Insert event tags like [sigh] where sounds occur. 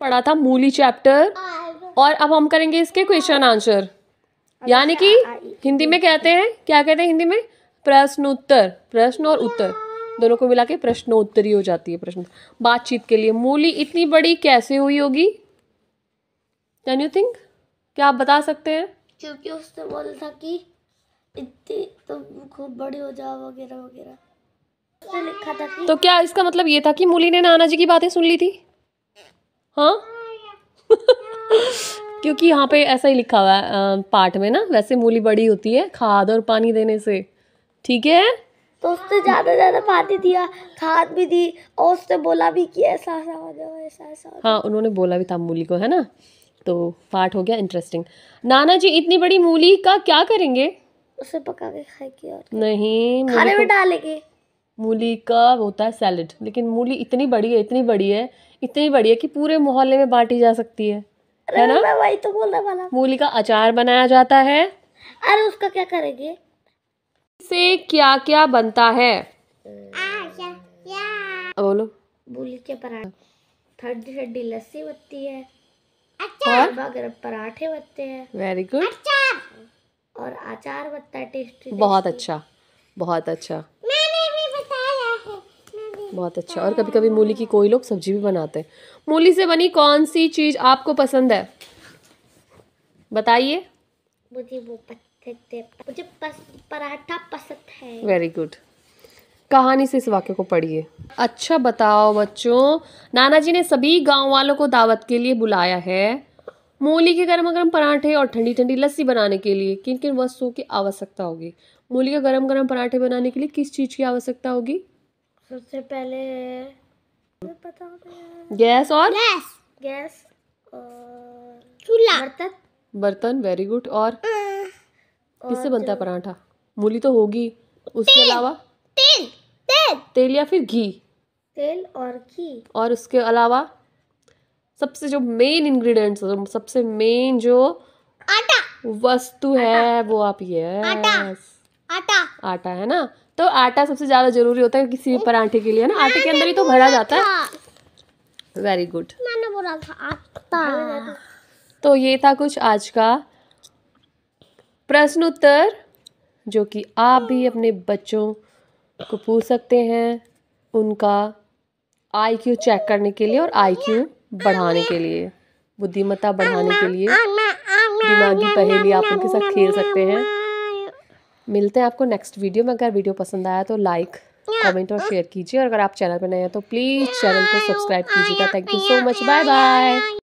पढ़ा था मूली चैप्टर और अब हम करेंगे इसके क्वेश्चन आंसर यानी कि हिंदी में कहते हैं क्या कहते हैं हिंदी में प्रश्नोत्तर प्रश्न और उत्तर दोनों को मिला के प्रश्नोत्तरी हो जाती है प्रश्न बातचीत के लिए मूली इतनी बड़ी कैसे हुई होगी कैन यू थिंक क्या आप बता सकते हैं क्योंकि उसने बोला था कि इतनी तुम तो खूब बड़ी हो जाओ वगैरह वगैरह लिखा था कि तो क्या इसका मतलब ये था कि मूली ने नाना जी की बातें सुन ली थी हाँ [laughs] क्योंकि यहाँ पे ऐसा ही लिखा हुआ है पाठ में ना वैसे मूली बड़ी होती है खाद और पानी देने से ठीक है तो उसने ज़्यादा ज़्यादा पानी दिया खाद भी दी और उसने बोला भी कि ऐसा ऐसा हो जाओ ऐसा ऐसा हाँ उन्होंने बोला भी था मूली को है ना तो पाठ हो गया इंटरेस्टिंग नाना जी इतनी बड़ी मूली का क्या करेंगे उसे पका के खाएंगे और नहीं खाने में डालेंगे मूली का होता है सैलड लेकिन मूली इतनी बड़ी है इतनी बड़ी है इतनी बड़ी है कि पूरे मोहल्ले में बांटी जा सकती है है ना मैं वही तो बोलने वाला मूली का अचार बनाया जाता है अरे उसका क्या करेंगे से क्या क्या बनता है बोलो मूली के पराठे ठंडी ठंडी लस्सी बनती है अच्छा। और गर्म पराठे बनते हैं वेरी गुड और अचार बनता है टेस्टी बहुत अच्छा बहुत अच्छा बहुत अच्छा और कभी कभी मूली की कोई लोग सब्जी भी बनाते हैं मूली से बनी कौन सी चीज़ आपको पसंद है बताइए मुझे वो पसंद मुझे पराठा पसंद है वेरी गुड कहानी से इस वाक्य को पढ़िए अच्छा बताओ बच्चों नाना जी ने सभी गांव वालों को दावत के लिए बुलाया है मूली के गर्म गर्म पराठे और ठंडी ठंडी लस्सी बनाने के लिए किन किन वस्तुओं की आवश्यकता होगी मूली के गर्म गर्म पराठे बनाने के लिए किस चीज़ की आवश्यकता होगी सबसे पहले गैस और गैस गैस और चूल्हा बर्तन बर्तन वेरी गुड और किससे बनता है पराठा मूली तो होगी उसके अलावा तेल तेल तेल या फिर घी तेल और घी और उसके अलावा सबसे जो मेन मतलब इंग्रेडिएंट्स सबसे मेन जो आटा वस्तु है वो आप ये आटा आटा आटा है ना तो आटा सबसे ज़्यादा जरूरी होता है किसी भी पराठे के लिए ना आटे के अंदर ही तो भरा जाता है वेरी गुड मैंने बोला था आटा तो ये था कुछ आज का प्रश्नोत्तर जो कि आप भी अपने बच्चों को पूछ सकते हैं उनका आईक्यू चेक करने के लिए और आईक्यू बढ़ाने के लिए बुद्धिमत्ता बढ़ाने के लिए दिमागी पहेली आप उनके साथ खेल सकते हैं मिलते हैं आपको नेक्स्ट वीडियो में अगर वीडियो पसंद आया तो लाइक कमेंट और शेयर कीजिए और अगर आप चैनल पर नए हैं तो प्लीज़ चैनल को सब्सक्राइब कीजिएगा thank you so much bye bye